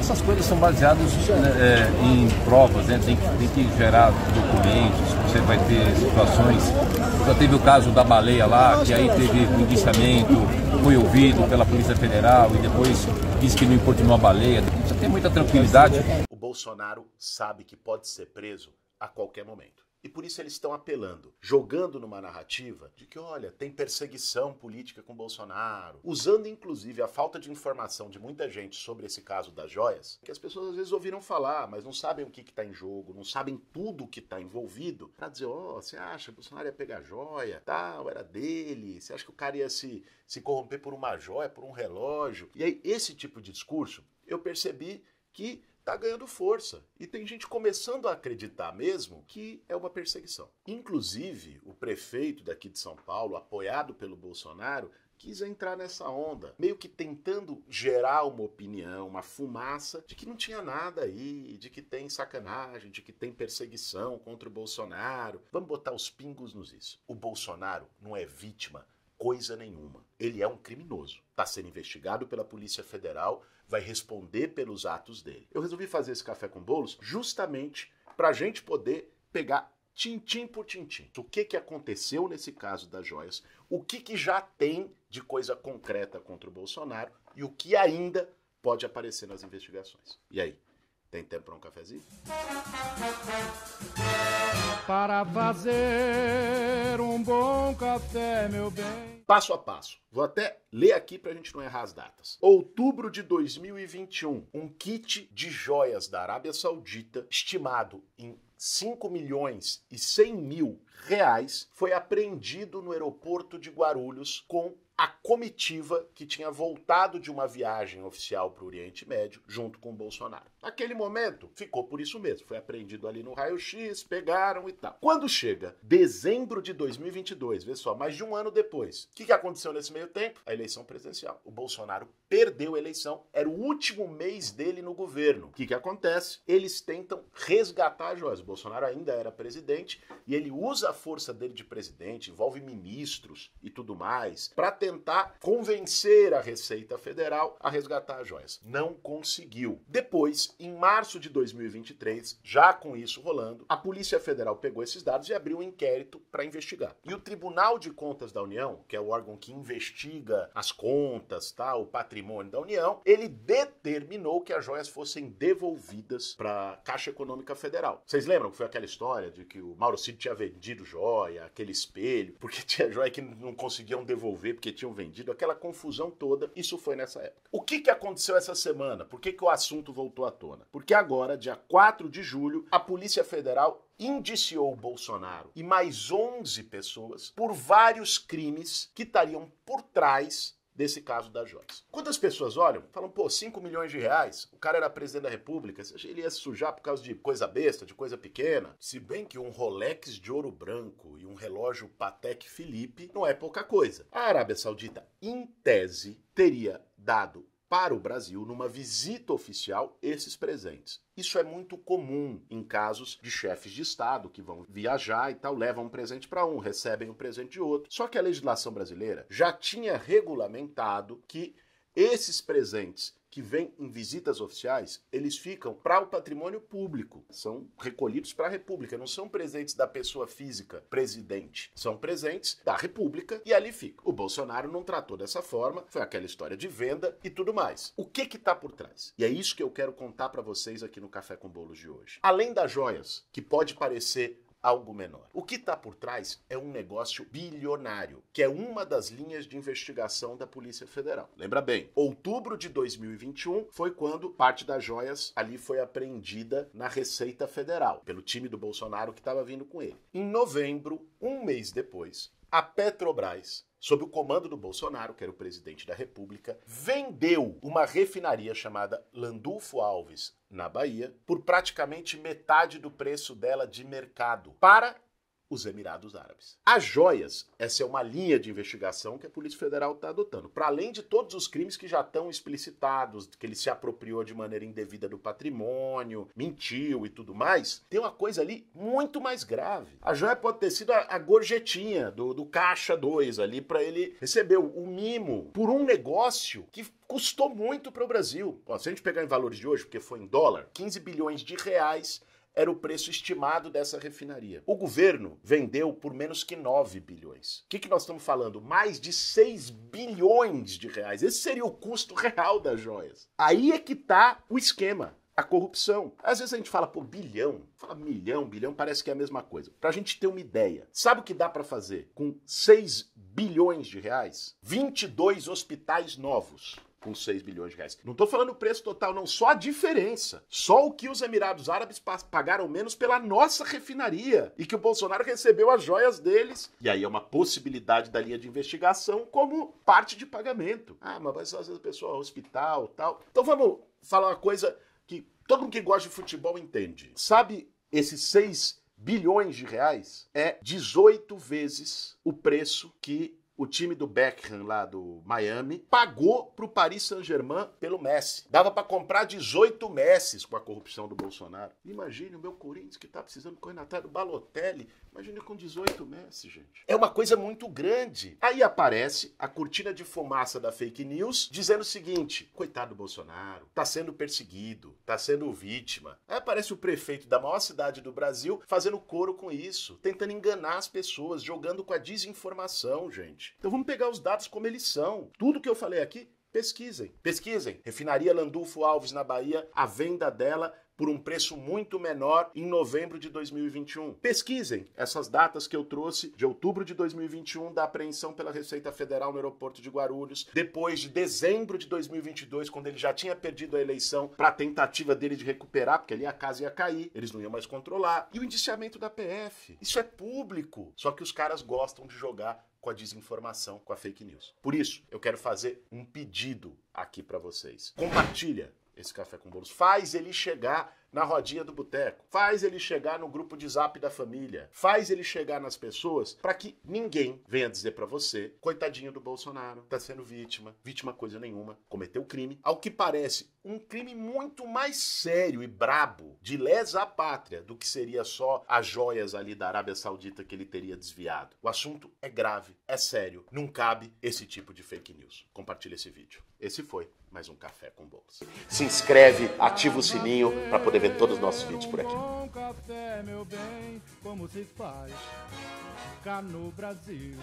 Essas coisas são baseadas né, é, em provas, né? tem, que, tem que gerar documentos, você vai ter situações. Já teve o caso da baleia lá, que aí teve o indiciamento, foi ouvido pela Polícia Federal e depois disse que não importunou a baleia. Você tem muita tranquilidade. O Bolsonaro sabe que pode ser preso a qualquer momento. E por isso eles estão apelando, jogando numa narrativa de que, olha, tem perseguição política com Bolsonaro, usando inclusive a falta de informação de muita gente sobre esse caso das joias, que as pessoas às vezes ouviram falar, mas não sabem o que está em jogo, não sabem tudo o que está envolvido, para dizer, ó, oh, você acha que Bolsonaro ia pegar joia, tal, era dele, você acha que o cara ia se, se corromper por uma joia, por um relógio? E aí, esse tipo de discurso, eu percebi que está ganhando força. E tem gente começando a acreditar mesmo que é uma perseguição. Inclusive, o prefeito daqui de São Paulo, apoiado pelo Bolsonaro, quis entrar nessa onda, meio que tentando gerar uma opinião, uma fumaça de que não tinha nada aí, de que tem sacanagem, de que tem perseguição contra o Bolsonaro. Vamos botar os pingos nos isso. O Bolsonaro não é vítima coisa nenhuma. Ele é um criminoso. Está sendo investigado pela Polícia Federal, vai responder pelos atos dele. Eu resolvi fazer esse café com bolos justamente para a gente poder pegar tintim por tintim. O que, que aconteceu nesse caso das joias, o que, que já tem de coisa concreta contra o Bolsonaro e o que ainda pode aparecer nas investigações. E aí, tem tempo para um cafezinho? Para fazer um bom café, meu bem passo a passo. Vou até ler aqui para a gente não errar as datas. Outubro de 2021, um kit de joias da Arábia Saudita, estimado em 5 milhões e 100 mil reais foi apreendido no aeroporto de Guarulhos com a comitiva que tinha voltado de uma viagem oficial para o Oriente Médio junto com o Bolsonaro. Naquele momento, ficou por isso mesmo. Foi apreendido ali no raio-x, pegaram e tal. Quando chega dezembro de 2022, vê só, mais de um ano depois, o que, que aconteceu nesse meio tempo? A eleição presidencial. O Bolsonaro perdeu a eleição, era o último mês dele no governo. O que, que acontece? Eles tentam resgatar a joias Bolsonaro ainda era presidente e ele usa a força dele de presidente, envolve ministros e tudo mais, para tentar convencer a Receita Federal a resgatar as joias. Não conseguiu. Depois, em março de 2023, já com isso rolando, a Polícia Federal pegou esses dados e abriu um inquérito para investigar. E o Tribunal de Contas da União, que é o órgão que investiga as contas, tá, o patrimônio da União, ele determinou que as joias fossem devolvidas para a Caixa Econômica Federal. Vocês lembram? lembram que foi aquela história de que o Mauro Cid tinha vendido joia, aquele espelho, porque tinha joia que não conseguiam devolver porque tinham vendido, aquela confusão toda. Isso foi nessa época. O que, que aconteceu essa semana? Por que, que o assunto voltou à tona? Porque agora, dia 4 de julho, a Polícia Federal indiciou Bolsonaro e mais 11 pessoas por vários crimes que estariam por trás desse caso da Joyce. Quando as pessoas olham, falam, pô, 5 milhões de reais, o cara era presidente da república, ele ia se sujar por causa de coisa besta, de coisa pequena. Se bem que um Rolex de ouro branco e um relógio Patek Philippe não é pouca coisa. A Arábia Saudita, em tese, teria dado para o Brasil, numa visita oficial, esses presentes. Isso é muito comum em casos de chefes de Estado que vão viajar e tal, levam um presente para um, recebem um presente de outro. Só que a legislação brasileira já tinha regulamentado que esses presentes que vêm em visitas oficiais, eles ficam para o patrimônio público, são recolhidos para a República, não são presentes da pessoa física, presidente, são presentes da República e ali fica. O Bolsonaro não tratou dessa forma, foi aquela história de venda e tudo mais. O que que tá por trás? E é isso que eu quero contar para vocês aqui no Café com Bolos de hoje. Além das joias, que pode parecer algo menor. O que está por trás é um negócio bilionário, que é uma das linhas de investigação da Polícia Federal. Lembra bem, outubro de 2021 foi quando parte das joias ali foi apreendida na Receita Federal, pelo time do Bolsonaro que estava vindo com ele. Em novembro, um mês depois, a Petrobras, sob o comando do Bolsonaro, que era o presidente da República, vendeu uma refinaria chamada Landulfo Alves, na Bahia, por praticamente metade do preço dela de mercado, para os Emirados Árabes. As joias, essa é uma linha de investigação que a Polícia Federal está adotando, para além de todos os crimes que já estão explicitados, que ele se apropriou de maneira indevida do patrimônio, mentiu e tudo mais, tem uma coisa ali muito mais grave. A joia pode ter sido a, a gorjetinha do, do caixa 2 ali para ele receber o, o mimo por um negócio que custou muito para o Brasil. Ó, se a gente pegar em valores de hoje, porque foi em dólar, 15 bilhões de reais era o preço estimado dessa refinaria. O governo vendeu por menos que 9 bilhões. O que, que nós estamos falando? Mais de 6 bilhões de reais. Esse seria o custo real das joias. Aí é que está o esquema a corrupção. Às vezes a gente fala, pô, bilhão, fala milhão, bilhão, parece que é a mesma coisa. Pra gente ter uma ideia, sabe o que dá para fazer com 6 bilhões de reais? 22 hospitais novos com 6 bilhões de reais. Não estou falando o preço total, não, só a diferença. Só o que os Emirados Árabes pagaram menos pela nossa refinaria e que o Bolsonaro recebeu as joias deles. E aí é uma possibilidade da linha de investigação como parte de pagamento. Ah, mas vai ser as pessoas hospital, tal. Então vamos falar uma coisa que todo mundo que gosta de futebol entende. Sabe esses 6 bilhões de reais é 18 vezes o preço que o time do Beckham lá do Miami pagou pro Paris Saint-Germain pelo Messi. Dava para comprar 18 Messis com a corrupção do Bolsonaro. Imagine o meu Corinthians que tá precisando correr atrás do Balotelli. Imagina com 18 Messi, gente. É uma coisa muito grande. Aí aparece a cortina de fumaça da fake news dizendo o seguinte: coitado do Bolsonaro, tá sendo perseguido, tá sendo vítima. Aí aparece o prefeito da maior cidade do Brasil fazendo coro com isso, tentando enganar as pessoas, jogando com a desinformação, gente gente. Então vamos pegar os dados como eles são. Tudo que eu falei aqui, pesquisem. Pesquisem. Refinaria Landulfo Alves na Bahia, a venda dela por um preço muito menor em novembro de 2021. Pesquisem essas datas que eu trouxe de outubro de 2021 da apreensão pela Receita Federal no aeroporto de Guarulhos, depois de dezembro de 2022, quando ele já tinha perdido a eleição para a tentativa dele de recuperar, porque ali a casa ia cair, eles não iam mais controlar, e o indiciamento da PF. Isso é público, só que os caras gostam de jogar com a desinformação, com a fake news. Por isso, eu quero fazer um pedido aqui para vocês. Compartilha esse café com bolos, faz ele chegar na rodinha do boteco, faz ele chegar no grupo de zap da família, faz ele chegar nas pessoas para que ninguém venha dizer para você, coitadinho do Bolsonaro, tá sendo vítima, vítima coisa nenhuma, cometeu crime. Ao que parece, um crime muito mais sério e brabo de lesa pátria do que seria só as joias ali da Arábia Saudita que ele teria desviado. O assunto é grave, é sério, não cabe esse tipo de fake news. Compartilhe esse vídeo. Esse foi mais um café com bolos. Se inscreve, ativa o sininho para poder ver todos os nossos vídeos por aqui. Um Café, meu bem, como se faz cá no Brasil.